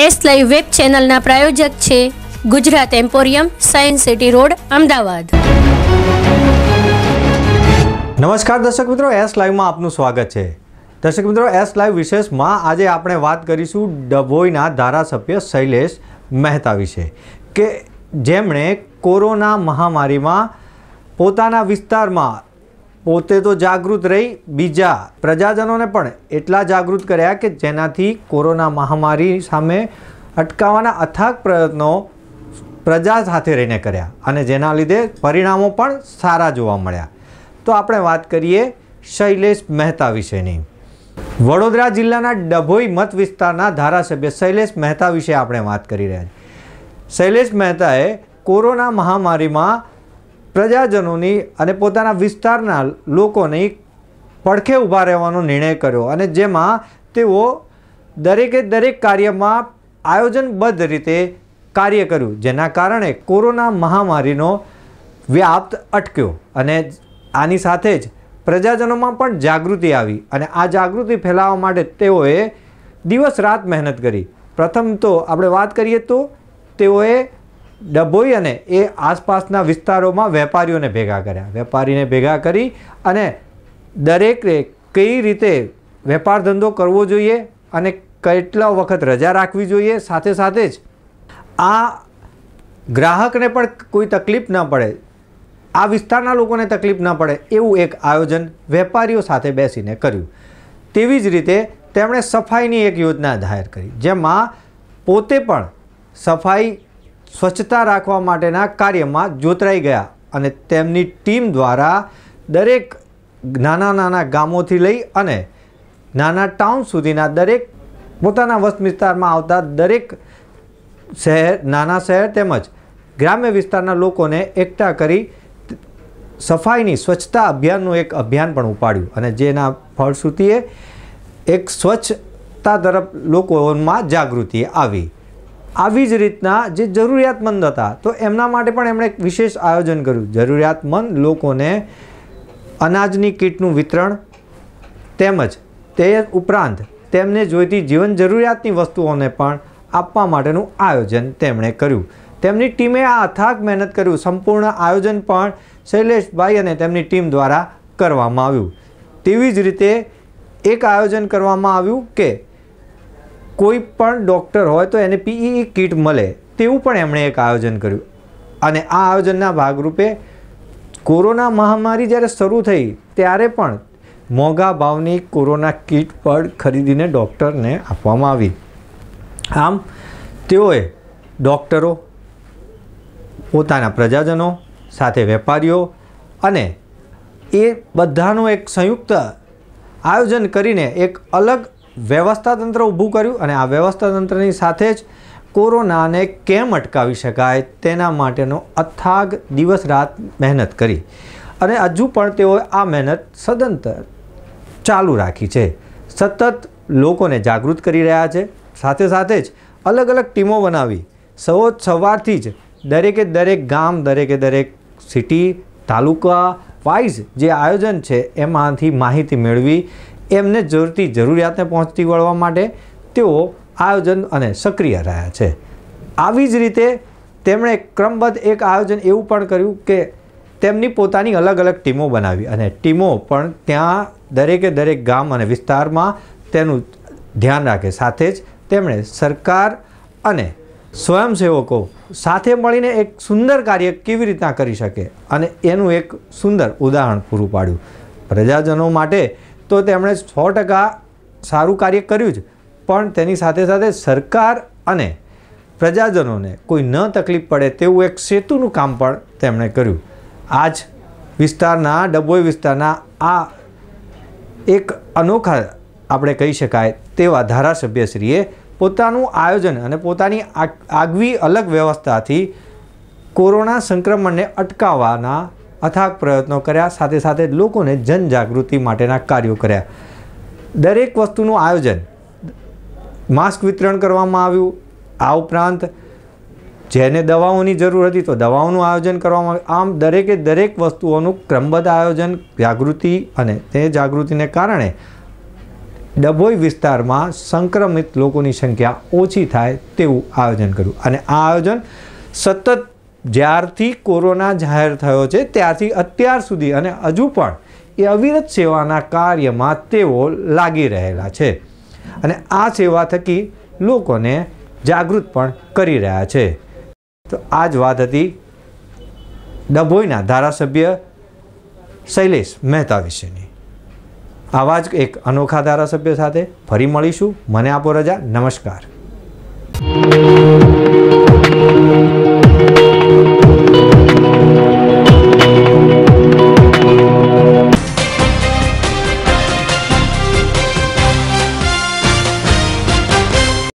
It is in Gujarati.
એસ લાઈવ વેબ ચેનલના પ્રાયોજક છે Gujarat emporium science city road Ahmedabad નમસ્કાર દર્શક મિત્રો એસ લાઈવમાં આપનું સ્વાગત છે દર્શક મિત્રો એસ લાઈવ વિશેષમાં આજે આપણે વાત કરીશું ડભોઈના ધારાસભ્ય શૈલેષ મહેતા વિશે કે જેમણે કોરોના મહામારીમાં પોતાના વિસ્તારમાં પોતે તો જાગૃત રહી બીજા પ્રજાજનોને પણ એટલા જાગૃત કર્યા કે જેનાથી કોરોના મહામારી સામે અટકાવવાના અથાગ પ્રયત્નો પ્રજા સાથે રહીને કર્યા અને જેના લીધે પરિણામો પણ સારા જોવા મળ્યા તો આપણે વાત કરીએ શૈલેષ મહેતા વિશેની વડોદરા જિલ્લાના ડભોઈ મત વિસ્તારના ધારાસભ્ય શૈલેષ મહેતા વિશે આપણે વાત કરી રહ્યા છીએ શૈલેષ મહેતાએ કોરોના મહામારીમાં પ્રજાજનોની અને પોતાના વિસ્તારના લોકોની પડખે ઊભા રહેવાનો નિર્ણય કર્યો અને જેમાં તેઓ દરેકે દરેક કાર્યમાં આયોજનબદ્ધ રીતે કાર્ય કર્યું જેના કારણે કોરોના મહામારીનો વ્યાપ અટક્યો અને આની સાથે જ પ્રજાજનોમાં પણ જાગૃતિ આવી અને આ જાગૃતિ ફેલાવવા માટે તેઓએ દિવસ રાત મહેનત કરી પ્રથમ તો આપણે વાત કરીએ તો તેઓએ ડભોઈ અને એ આસપાસના વિસ્તારોમાં વેપારીઓને ભેગા કર્યા વેપારીને ભેગા કરી અને દરેકે કઈ રીતે વેપાર ધંધો કરવો જોઈએ અને કેટલા વખત રજા રાખવી જોઈએ સાથે સાથે જ આ ગ્રાહકને પણ કોઈ તકલીફ ન પડે આ વિસ્તારના લોકોને તકલીફ ન પડે એવું એક આયોજન વેપારીઓ સાથે બેસીને કર્યું તેવી જ રીતે તેમણે સફાઈની એક યોજના જાહેર કરી જેમાં પોતે પણ સફાઈ સ્વચ્છતા રાખવા માટેના કાર્યમાં જોતરાઈ ગયા અને તેમની ટીમ દ્વારા દરેક નાના નાના ગામોથી લઈ અને નાના ટાઉન સુધીના દરેક પોતાના વસ્ત વિસ્તારમાં આવતા દરેક શહેર નાના શહેર તેમજ ગ્રામ્ય વિસ્તારના લોકોને એકઠા કરી સફાઈની સ્વચ્છતા અભિયાનનું એક અભિયાન પણ ઉપાડ્યું અને જેના ફળશ્રુતિએ એક સ્વચ્છતા તરફ લોકોમાં જાગૃતિ આવી આવી જ રીતના જે જરૂરિયાતમંદ હતા તો એમના માટે પણ એમણે એક વિશેષ આયોજન કર્યું જરૂરિયાતમંદ લોકોને અનાજની કીટનું વિતરણ તેમજ તે ઉપરાંત તેમને જોઈતી જીવન જરૂરિયાતની વસ્તુઓને પણ આપવા માટેનું આયોજન તેમણે કર્યું તેમની ટીમે આ અથાગ મહેનત કર્યું સંપૂર્ણ આયોજન પણ શૈલેષભાઈ અને તેમની ટીમ દ્વારા કરવામાં આવ્યું તેવી જ રીતે એક આયોજન કરવામાં આવ્યું કે કોઈ પણ ડૉક્ટર હોય તો એને પીઈ કીટ મળે તેવું પણ એમણે એક આયોજન કર્યું અને આ આયોજનના ભાગરૂપે કોરોના મહામારી જ્યારે શરૂ થઈ ત્યારે પણ મોંઘા ભાવની કોરોના કીટ પર ખરીદીને ડૉક્ટરને આપવામાં આવી આમ તેઓએ ડૉક્ટરો પોતાના પ્રજાજનો સાથે વેપારીઓ અને એ બધાનું એક સંયુક્ત આયોજન કરીને એક અલગ વ્યવસ્થાતંત્ર ઊભું કર્યું અને આ વ્યવસ્થાતંત્રની સાથે જ કોરોનાને કેમ અટકાવી શકાય તેના માટેનો અથાગ દિવસ રાત મહેનત કરી અને હજુ પણ તેઓ આ મહેનત સદંતર ચાલુ રાખી છે સતત લોકોને જાગૃત કરી રહ્યા છે સાથે સાથે જ અલગ અલગ ટીમો બનાવી સૌ સવારથી જ દરેકે દરેક ગામ દરેકે દરેક સિટી તાલુકા વાઇઝ જે આયોજન છે એમાંથી માહિતી મેળવી એમને જરૂરતી જરૂરિયાતને પહોંચતી વળવા માટે તેઓ આયોજન અને સક્રિય રહ્યા છે આવી જ રીતે તેમણે ક્રમબદ્ધ એક આયોજન એવું પણ કર્યું કે તેમની પોતાની અલગ અલગ ટીમો બનાવી અને ટીમો પણ ત્યાં દરેકે દરેક ગામ અને વિસ્તારમાં તેનું ધ્યાન રાખે સાથે જ તેમણે સરકાર અને સ્વયંસેવકો સાથે મળીને એક સુંદર કાર્ય કેવી રીતના કરી શકે અને એનું એક સુંદર ઉદાહરણ પૂરું પાડ્યું પ્રજાજનો માટે તો તેમણે સો ટકા સારું કાર્ય કર્યું જ પણ તેની સાથે સાથે સરકાર અને પ્રજાજનોને કોઈ ન તકલીફ પડે તેવું એક સેતુનું કામ પણ તેમણે કર્યું આ જ વિસ્તારના ડભોઈ વિસ્તારના આ એક અનોખા આપણે કહી શકાય તેવા ધારાસભ્યશ્રીએ પોતાનું આયોજન અને પોતાની આગવી અલગ વ્યવસ્થાથી કોરોના સંક્રમણને અટકાવવાના અથાગ પ્રયત્નો કર્યા સાથે સાથે લોકોને જનજાગૃતિ માટેના કાર્યો કર્યા દરેક વસ્તુનું આયોજન માસ્ક વિતરણ કરવામાં આવ્યું આ ઉપરાંત જેને દવાઓની જરૂર હતી તો દવાઓનું આયોજન કરવામાં આવ્યું આમ દરેકે દરેક વસ્તુઓનું ક્રમબદ્ધ આયોજન જાગૃતિ અને તે જાગૃતિને કારણે ડભોઈ વિસ્તારમાં સંક્રમિત લોકોની સંખ્યા ઓછી થાય તેવું આયોજન કર્યું અને આ આયોજન સતત જ્યારથી કોરોના જાહેર થયો છે ત્યારથી અત્યાર સુધી અને હજુ પણ એ અવિરત સેવાના કાર્યમાં તેઓ લાગી રહેલા છે અને આ સેવા થકી લોકોને જાગૃત પણ કરી રહ્યા છે તો આ જ વાત હતી ડભોઈના ધારાસભ્ય શૈલેષ મહેતા વિશેની આવા જ એક અનોખા ધારાસભ્ય સાથે ફરી મળીશું મને આપો રજા નમસ્કાર